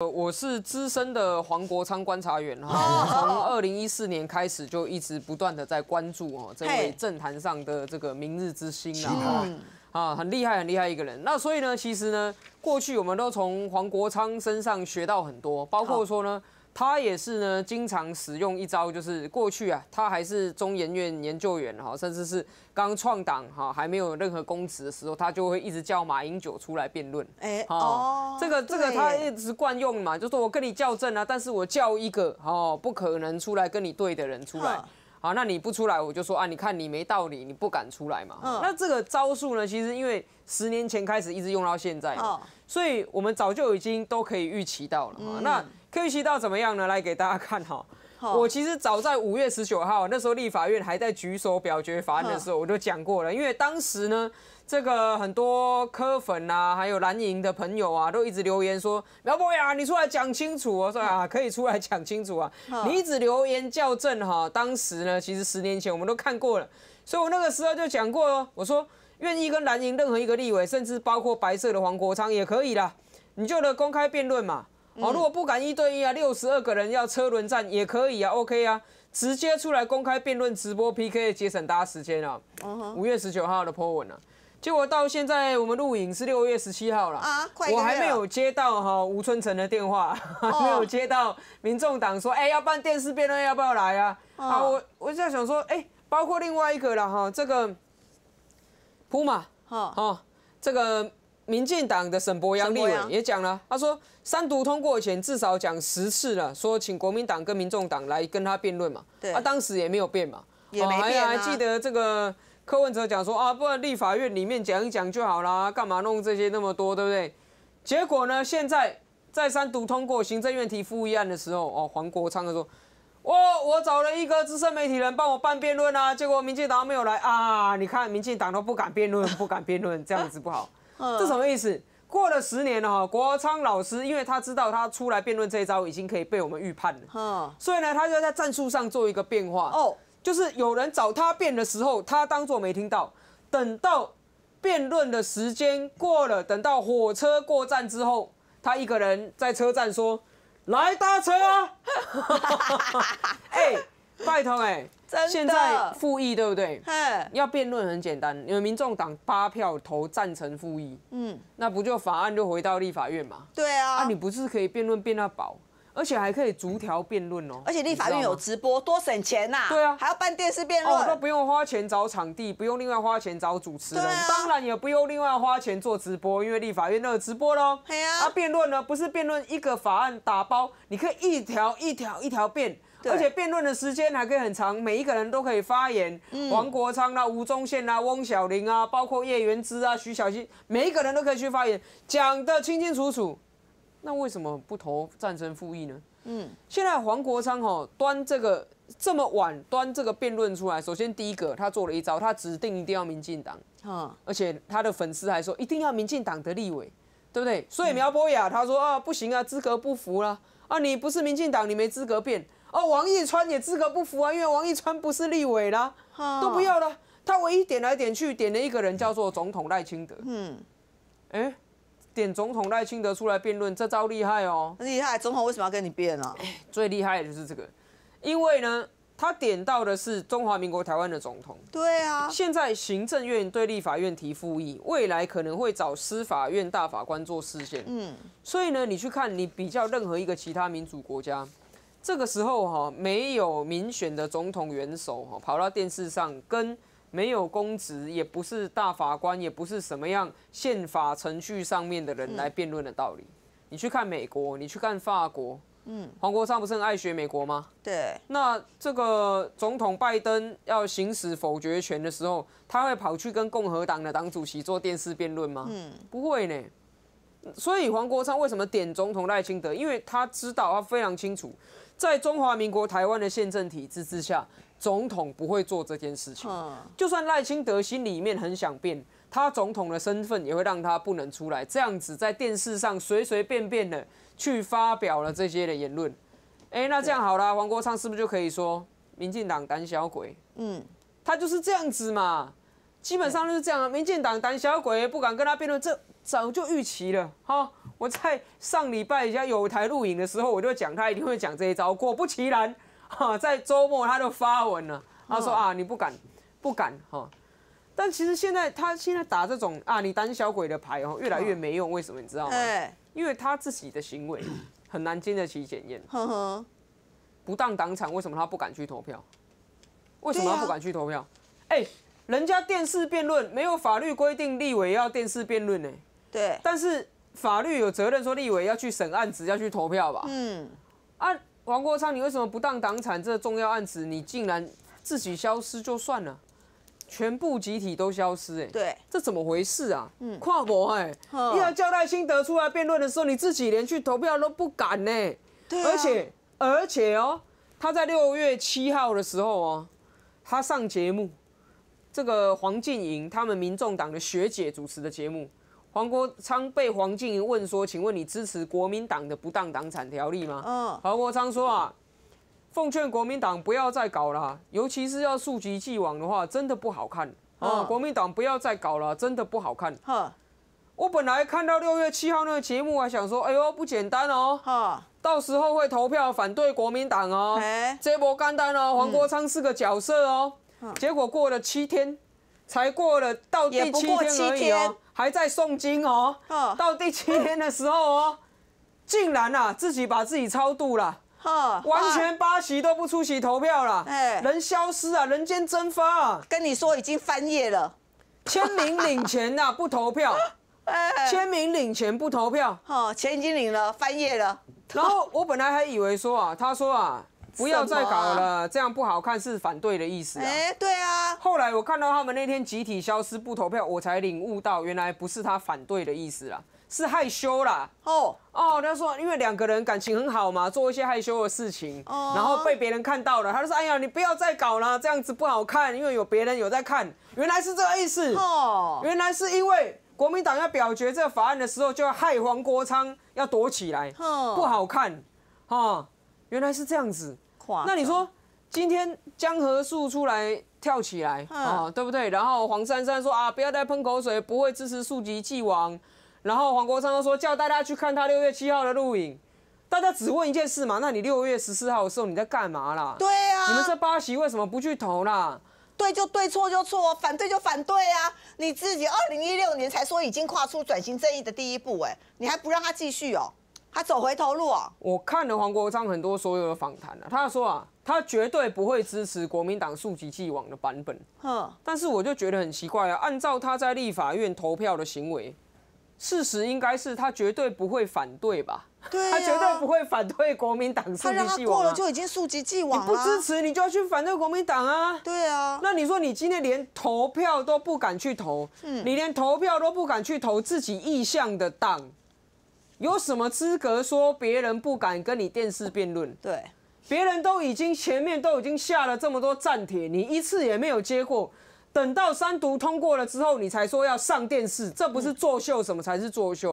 呃，我是资深的黄国昌观察员，哈，从二零一四年开始就一直不断的在关注哦，这位政坛上的这个明日之星啊，啊，很厉害很厉害一个人。那所以呢，其实呢，过去我们都从黄国昌身上学到很多，包括说呢。他也是呢，经常使用一招，就是过去啊，他还是中研院研究员哈，甚至是刚创党哈，还没有任何公职的时候，他就会一直叫马英九出来辩论。哎，哦，这个这个他一直惯用嘛，就说我跟你较正啊，但是我叫一个哦不可能出来跟你对的人出来。好，那你不出来，我就说啊，你看你没道理，你不敢出来嘛。那这个招数呢，其实因为十年前开始一直用到现在，所以我们早就已经都可以预期到了啊。那可以预期到怎么样呢？来给大家看哈。我其实早在五月十九号，那时候立法院还在举手表决法案的时候，我就讲过了。因为当时呢，这个很多科粉啊，还有蓝营的朋友啊，都一直留言说：“苗博雅，你出来讲清楚！”我说：“啊，可以出来讲清楚啊！”你一直留言校正哈。当时呢，其实十年前我们都看过了，所以我那个时候就讲过，我说愿意跟蓝营任何一个立委，甚至包括白色的黄国昌也可以啦，你就得公开辩论嘛。哦，如果不敢一对一啊，六十二个人要车轮战也可以啊，OK 啊，直接出来公开辩论直播 PK，节省大家时间啊。五月十九号的 p o 文啊，结果到现在我们录影是六月十七号了啊，我还没有接到哈吴春成的电话，没有接到民众党说，哎，要办电视辩论，要不要来啊？啊，我我就在想说，哎，包括另外一个了哈，这个朴嘛，好，这个。民进党的沈博洋立委也讲了，他说三读通过前至少讲十次了，说请国民党跟民众党来跟他辩论嘛。对。啊，当时也没有变嘛，也没变。还还记得这个柯文哲讲说啊，不然立法院里面讲一讲就好啦，干嘛弄这些那么多，对不对？结果呢，现在在三读通过行政院提复议案的时候，哦，黄国昌他说，我我找了一个资深媒体人帮我办辩论啊，结果民进党没有来啊，你看民进党都不敢辩论，不敢辩论，这样子不好。这什么意思？过了十年了哈，国昌老师，因为他知道他出来辩论这一招已经可以被我们预判了，所以呢，他就在战术上做一个变化哦，就是有人找他辩的时候，他当作没听到；等到辩论的时间过了，等到火车过站之后，他一个人在车站说：“来搭车啊！” 哎，拜托哎。现在复议对不对？要辩论很简单，因为民众党八票投赞成复议，嗯，那不就法案就回到立法院嘛？对啊，啊，你不是可以辩论辩到饱，而且还可以逐条辩论哦。而且立法院有直播，多省钱呐！对啊，还要办电视辩论，都不用花钱找场地，不用另外花钱找主持人，当然也不用另外花钱做直播，因为立法院那个直播喽。对啊。啊，辩论呢不是辩论一个法案打包，你可以一条一条一条辩。而且辩论的时间还可以很长，每一个人都可以发言。王国昌啦、吴宗宪啦、翁小玲啊，包括叶元之啊、徐小溪，每一个人都可以去发言，讲的清清楚楚。那为什么不投战争复议呢？嗯，现在黄国昌哈端这个这么晚端这个辩论出来，首先第一个他做了一招，他指定一定要民进党，而且他的粉丝还说一定要民进党的立委，对不对？所以苗博雅他说啊不行啊，资格不符啦，啊你不是民进党，你没资格辩。哦，王义川也资格不符啊，因为王义川不是立委啦，都不要了。他唯一点来点去，点了一个人叫做总统赖清德。嗯，哎，点总统赖清德出来辩论，这招厉害哦。那厉害，总统为什么要跟你辩啊？最厉害的就是这个，因为呢，他点到的是中华民国台湾的总统。对啊，现在行政院对立法院提复议，未来可能会找司法院大法官做事件。嗯，所以呢，你去看，你比较任何一个其他民主国家。这个时候哈，没有民选的总统元首哈，跑到电视上跟没有公职，也不是大法官，也不是什么样宪法程序上面的人来辩论的道理。你去看美国，你去看法国，嗯，黄国昌不是很爱学美国吗？对。那这个总统拜登要行使否决权的时候，他会跑去跟共和党的党主席做电视辩论吗？嗯，不会呢。所以黄国昌为什么点总统赖清德？因为他知道，他非常清楚，在中华民国台湾的宪政体制之下，总统不会做这件事情。就算赖清德心里面很想变，他总统的身份也会让他不能出来，这样子在电视上随随便便的去发表了这些的言论。哎，那这样好了，黄国昌是不是就可以说民进党胆小鬼？嗯，他就是这样子嘛。基本上就是这样啊，民进党胆小鬼不敢跟他辩论，这早就预期了哈。我在上礼拜人家有台录影的时候，我就讲他一定会讲这一招，果不其然哈，在周末他就发文了，他说啊，你不敢，不敢哈。但其实现在他现在打这种啊，你胆小鬼的牌哦，越来越没用。为什么你知道吗？因为他自己的行为 很难经得起检验。呵呵，不当党产，为什么他不敢去投票？为什么他不敢去投票？哎。人家电视辩论没有法律规定立委要电视辩论呢，对，但是法律有责任说立委要去审案子要去投票吧。嗯，啊，王国昌，你为什么不当党产这重要案子，你竟然自己消失就算了，全部集体都消失，哎，对，这怎么回事啊？嗯，跨博哎，你要交代心得出来辩论的时候，你自己连去投票都不敢呢，对，而且而且哦，他在六月七号的时候哦，他上节目。这个黄静莹，他们民众党的学姐主持的节目，黄国昌被黄静莹问说：“请问你支持国民党的不当党产条例吗？”嗯，黄国昌说：“啊，奉劝国民党不要再搞了，尤其是要溯及既往的话，真的不好看啊！国民党不要再搞了，真的不好看。”呵，我本来看到六月七号那个节目啊，想说：“哎呦，不简单哦！”哈，到时候会投票反对国民党哦。这波干单哦，黄国昌是个角色哦。结果过了七天，才过了到第七天而已啊，还在诵经哦。到第七天的时候哦，竟然啊自己把自己超度了，完全八席都不出席投票了，人消失啊，人间蒸发啊！跟你说已经翻页了，签名领钱呐，不投票，签名领钱不投票，哦，钱已经领了，翻页了。然后我本来还以为说啊，他说啊。不要再搞了，这样不好看，是反对的意思啊。哎，对啊。后来我看到他们那天集体消失不投票，我才领悟到，原来不是他反对的意思啦，是害羞啦。哦哦，他说因为两个人感情很好嘛，做一些害羞的事情，然后被别人看到了，他就说：“哎呀，你不要再搞了，这样子不好看，因为有别人有在看。”原来是这个意思。哦，原来是因为国民党要表决这个法案的时候，就要害黄国昌要躲起来，不好看。哈，原来是这样子。那你说，今天江河树出来跳起来啊，对不对？然后黄珊珊说啊，不要再喷口水，不会支持树籍既往。然后黄国昌说，叫大家去看他六月七号的录影。大家只问一件事嘛，那你六月十四号的时候你在干嘛啦？对啊，你们这八席为什么不去投啦？对就对，错就错，反对就反对啊！你自己二零一六年才说已经跨出转型正义的第一步，哎，你还不让他继续哦？他走回头路啊！我看了黄国昌很多所有的访谈了，他说啊，他绝对不会支持国民党溯及既往的版本。哼，但是我就觉得很奇怪啊，按照他在立法院投票的行为，事实应该是他绝对不会反对吧？对，他绝对不会反对国民党。他让他过了就已经溯及既往。你不支持，你就要去反对国民党啊？对啊。那你说你今天连投票都不敢去投，你连投票都不敢去投自己意向的党？有什么资格说别人不敢跟你电视辩论？对，别人都已经前面都已经下了这么多站帖，你一次也没有接过，等到三读通过了之后，你才说要上电视，这不是作秀什么才是作秀？